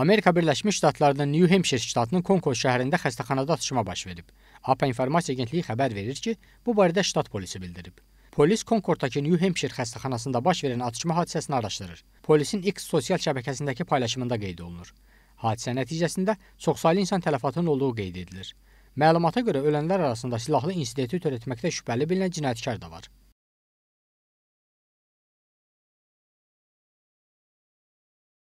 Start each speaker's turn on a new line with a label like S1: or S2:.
S1: Amerika Birləşmiş Ştatlarının New Hampshire ştatının Concord şəhərində xəstəxanada atışma baş verib. APA informasiya agentliyi xəbər verir ki, bu barədə ştat polisi bildirib. Polis Concorddakı New Hampshire xəstəxanasında baş verən atışma hadisəsini araşdırır. Polisin X sosial şəbəkəsindəki paylaşımında qeyd olunur. Hadisə nəticəsində çoxsaylı insan tələfatının olduğu qeyd edilir. Məlumata görə ölənlər arasında silahlı insidenti törətməkdə şübhəli bilinən cinayətkar da var.